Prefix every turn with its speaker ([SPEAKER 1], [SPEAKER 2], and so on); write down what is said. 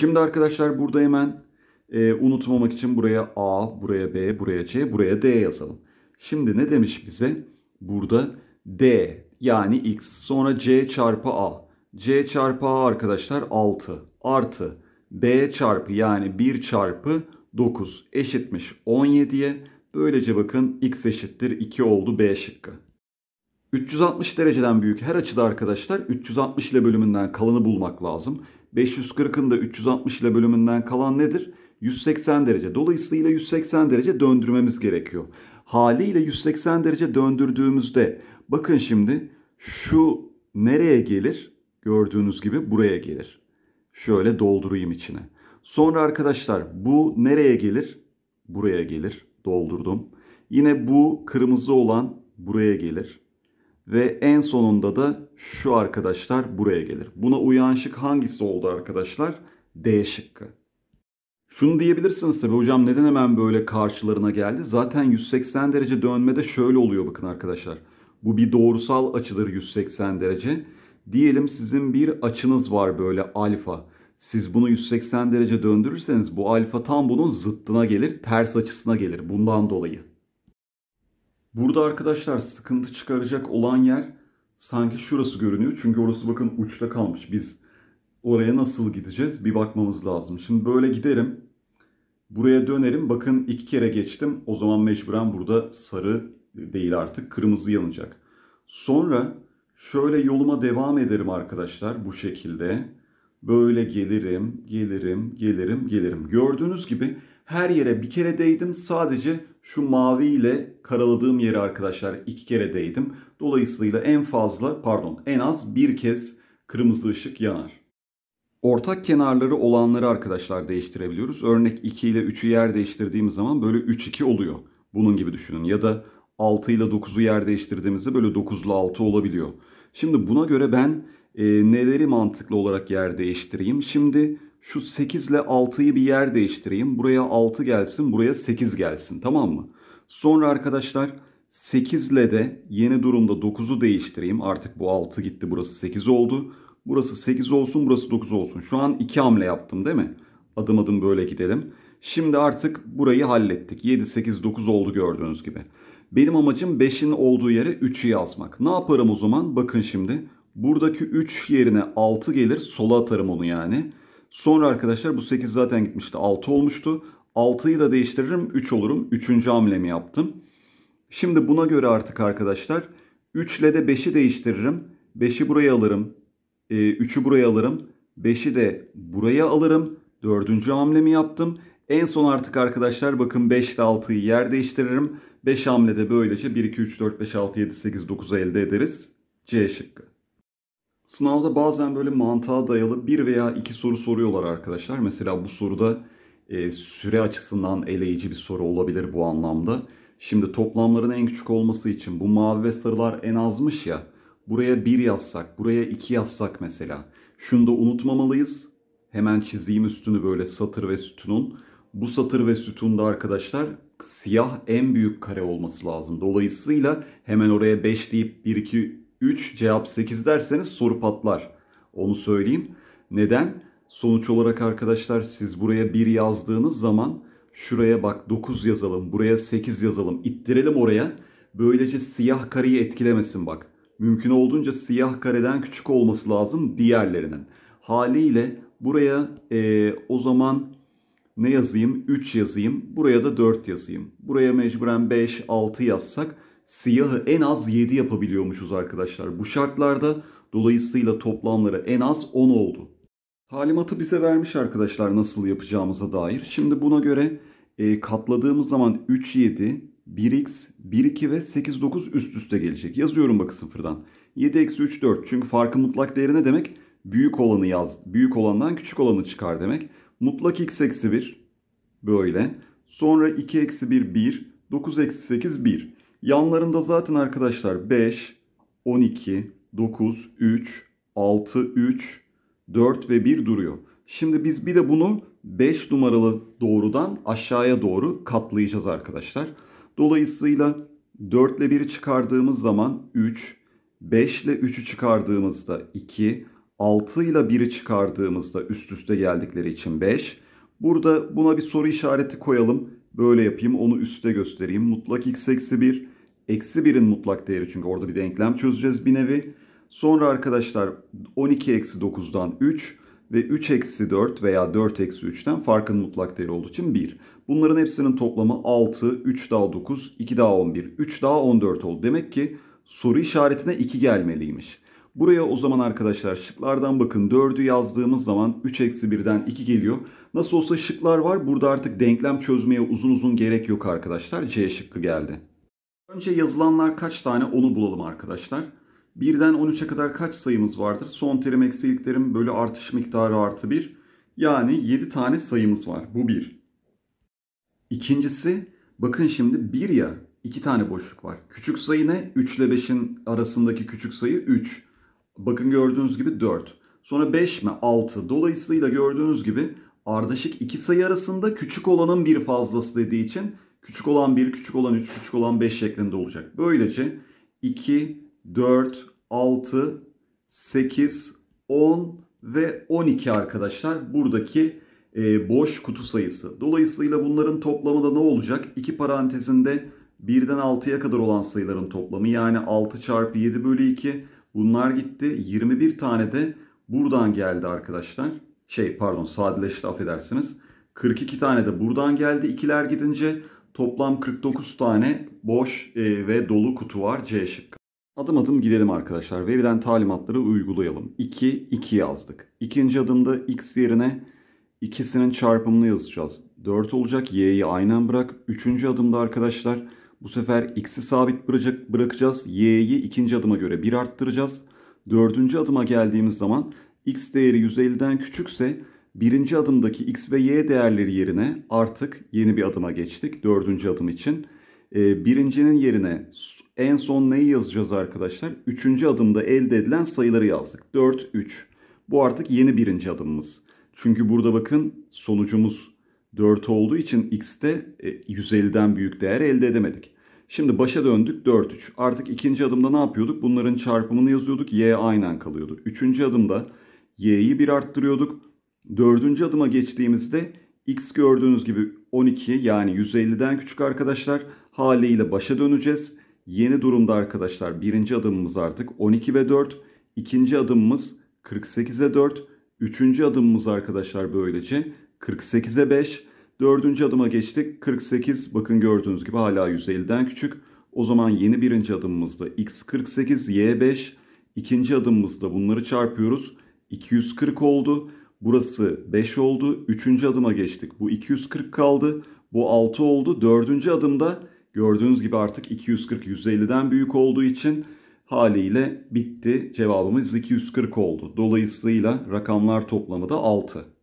[SPEAKER 1] Şimdi arkadaşlar burada hemen e, unutmamak için buraya A, buraya B, buraya C, buraya D yazalım. Şimdi ne demiş bize? Burada D yani X sonra C çarpı A. C çarpı A arkadaşlar 6 artı B çarpı yani 1 çarpı 9 eşitmiş 17'ye. Böylece bakın X eşittir 2 oldu B şıkkı. 360 dereceden büyük her açıda arkadaşlar 360 ile bölümünden kalanı bulmak lazım. 540'ın da 360 ile bölümünden kalan nedir? 180 derece. Dolayısıyla 180 derece döndürmemiz gerekiyor. Haliyle 180 derece döndürdüğümüzde bakın şimdi şu nereye gelir? Gördüğünüz gibi buraya gelir. Şöyle doldurayım içine. Sonra arkadaşlar bu nereye gelir? Buraya gelir. Doldurdum. Yine bu kırmızı olan buraya gelir. Ve en sonunda da şu arkadaşlar buraya gelir. Buna uyan şık hangisi oldu arkadaşlar? D şıkkı. Şunu diyebilirsiniz tabi hocam neden hemen böyle karşılarına geldi? Zaten 180 derece dönmede şöyle oluyor bakın arkadaşlar. Bu bir doğrusal açıdır 180 derece. Diyelim sizin bir açınız var böyle alfa. Siz bunu 180 derece döndürürseniz bu alfa tam bunun zıttına gelir, ters açısına gelir bundan dolayı. Burada arkadaşlar sıkıntı çıkaracak olan yer sanki şurası görünüyor. Çünkü orası bakın uçta kalmış. Biz oraya nasıl gideceğiz bir bakmamız lazım. Şimdi böyle giderim. Buraya dönerim. Bakın iki kere geçtim. O zaman mecburen burada sarı değil artık kırmızı yanacak. Sonra şöyle yoluma devam ederim arkadaşlar bu şekilde. Böyle gelirim, gelirim, gelirim, gelirim. Gördüğünüz gibi her yere bir kere değdim. Sadece şu mavi ile karaladığım yeri arkadaşlar iki kere değdim. Dolayısıyla en fazla pardon en az bir kez kırmızı ışık yanar. Ortak kenarları olanları arkadaşlar değiştirebiliyoruz. Örnek 2 ile 3'ü yer değiştirdiğimiz zaman böyle 3-2 oluyor. Bunun gibi düşünün. Ya da 6 ile 9'u yer değiştirdiğimizde böyle 9 ile 6 olabiliyor. Şimdi buna göre ben e, neleri mantıklı olarak yer değiştireyim? Şimdi şu 8 ile 6'yı bir yer değiştireyim. Buraya 6 gelsin, buraya 8 gelsin tamam mı? Sonra arkadaşlar 8 ile de yeni durumda 9'u değiştireyim. Artık bu 6 gitti, burası 8 oldu. Burası 8 olsun, burası 9 olsun. Şu an 2 hamle yaptım değil mi? Adım adım böyle gidelim. Şimdi artık burayı hallettik. 7, 8, 9 oldu gördüğünüz gibi. Benim amacım 5'in olduğu yere 3'ü yazmak. Ne yaparım o zaman? Bakın şimdi. Buradaki 3 yerine 6 gelir. Sola atarım onu yani. Sonra arkadaşlar bu 8 zaten gitmişti 6 olmuştu. 6'yı da değiştiririm 3 olurum. 3. hamlemi yaptım. Şimdi buna göre artık arkadaşlar 3 ile de 5'i değiştiririm. 5'i buraya alırım. 3'ü e, buraya alırım. 5'i de buraya alırım. 4. hamlemi yaptım. En son artık arkadaşlar bakın 5 ile 6'yı yer değiştiririm. 5 hamlede böylece 1, 2, 3, 4, 5, 6, 7, 8, 9'u elde ederiz. C şıkkı. Sınavda bazen böyle mantığa dayalı bir veya iki soru soruyorlar arkadaşlar. Mesela bu soruda e, süre açısından eleyici bir soru olabilir bu anlamda. Şimdi toplamların en küçük olması için bu mavi ve sarılar en azmış ya. Buraya bir yazsak, buraya iki yazsak mesela. Şunu da unutmamalıyız. Hemen çizeyim üstünü böyle satır ve sütunun. Bu satır ve sütunda arkadaşlar siyah en büyük kare olması lazım. Dolayısıyla hemen oraya 5 deyip 1 2 3 cevap 8 derseniz soru patlar. Onu söyleyeyim. Neden? Sonuç olarak arkadaşlar siz buraya 1 yazdığınız zaman şuraya bak 9 yazalım, buraya 8 yazalım, ittirelim oraya. Böylece siyah kareyi etkilemesin bak. Mümkün olduğunca siyah kareden küçük olması lazım diğerlerinin. Haliyle buraya e, o zaman ne yazayım? 3 yazayım. Buraya da 4 yazayım. Buraya mecburen 5, 6 yazsak siyahı en az 7 yapabiliyormuşuz arkadaşlar bu şartlarda. Dolayısıyla toplamları en az 10 oldu. Talimatı bize vermiş arkadaşlar nasıl yapacağımıza dair. Şimdi buna göre e, katladığımız zaman 3, 7, 1x, 1-2 ve 8, 9 üst üste gelecek. Yazıyorum bakın sıfırdan. 7-3, 4 çünkü farkın mutlak değeri ne demek? Büyük olanı yaz. Büyük olandan küçük olanı çıkar demek. Mutlak x-1 böyle. Sonra 2-1, 1. 9-8, 1. Yanlarında zaten arkadaşlar 5, 12, 9, 3, 6, 3, 4 ve 1 duruyor. Şimdi biz bir de bunu 5 numaralı doğrudan aşağıya doğru katlayacağız arkadaşlar. Dolayısıyla 4 ile 1'i çıkardığımız zaman 3, 5 ile 3'ü çıkardığımızda 2, 6 ile 1'i çıkardığımızda üst üste geldikleri için 5. Burada buna bir soru işareti koyalım. Böyle yapayım onu üste göstereyim. Mutlak x eksi 1. Eksi 1'in mutlak değeri çünkü orada bir denklem çözeceğiz bir nevi. Sonra arkadaşlar 12 eksi 9'dan 3 ve 3 eksi 4 veya 4 eksi 3'ten farkın mutlak değeri olduğu için 1. Bunların hepsinin toplamı 6, 3 daha 9, 2 daha 11, 3 daha 14 oldu. Demek ki soru işaretine 2 gelmeliymiş. Buraya o zaman arkadaşlar şıklardan bakın 4'ü yazdığımız zaman 3 eksi 1'den 2 geliyor. Nasıl olsa şıklar var. Burada artık denklem çözmeye uzun uzun gerek yok arkadaşlar. C şıkkı geldi. Önce yazılanlar kaç tane onu bulalım arkadaşlar. 1'den 13'e kadar kaç sayımız vardır? Son terim eksi ilk terim bölü artış miktarı artı 1. Yani 7 tane sayımız var. Bu 1. İkincisi bakın şimdi 1 ya 2 tane boşluk var. Küçük sayı ne? 3 ile 5'in arasındaki küçük sayı 3. Bakın gördüğünüz gibi 4. Sonra 5 mi? 6. Dolayısıyla gördüğünüz gibi ardışık iki sayı arasında küçük olanın bir fazlası dediği için küçük olan 1, küçük olan 3, küçük olan 5 şeklinde olacak. Böylece 2, 4, 6, 8, 10 ve 12 arkadaşlar buradaki e, boş kutu sayısı. Dolayısıyla bunların toplamı da ne olacak? İki parantezinde 1'den 6'ya kadar olan sayıların toplamı yani 6 çarpı 7 bölü 2 Bunlar gitti. 21 tane de buradan geldi arkadaşlar. Şey pardon sadeleşti affedersiniz. 42 tane de buradan geldi. İkiler gidince toplam 49 tane boş e, ve dolu kutu var C şıkkı. Adım adım gidelim arkadaşlar. Verilen talimatları uygulayalım. 2, 2 yazdık. İkinci adımda x yerine ikisinin çarpımını yazacağız. 4 olacak. y'yi aynen bırak. Üçüncü adımda arkadaşlar bu sefer x'i sabit bırakacağız. y'yi ikinci adıma göre 1 arttıracağız. Dördüncü adıma geldiğimiz zaman x değeri 150'den küçükse birinci adımdaki x ve y değerleri yerine artık yeni bir adıma geçtik. Dördüncü adım için. Ee, birincinin yerine en son neyi yazacağız arkadaşlar? Üçüncü adımda elde edilen sayıları yazdık. 4, 3. Bu artık yeni birinci adımımız. Çünkü burada bakın sonucumuz 4 olduğu için x'te 150'den e, büyük değer elde edemedik. Şimdi başa döndük 4 3. Artık ikinci adımda ne yapıyorduk? Bunların çarpımını yazıyorduk. Y aynen kalıyordu. Üçüncü adımda y'yi bir arttırıyorduk. Dördüncü adıma geçtiğimizde x gördüğünüz gibi 12 yani 150'den küçük arkadaşlar haliyle başa döneceğiz. Yeni durumda arkadaşlar birinci adımımız artık 12 ve 4. İkinci adımımız 48'e 4. Üçüncü adımımız arkadaşlar böylece 48'e 5. Dördüncü adıma geçtik. 48 bakın gördüğünüz gibi hala 150'den küçük. O zaman yeni birinci adımımızda x 48, y 5. İkinci adımımızda bunları çarpıyoruz. 240 oldu. Burası 5 oldu. Üçüncü adıma geçtik. Bu 240 kaldı. Bu 6 oldu. Dördüncü adımda gördüğünüz gibi artık 240 150'den büyük olduğu için haliyle bitti. Cevabımız 240 oldu. Dolayısıyla rakamlar toplamı da 6.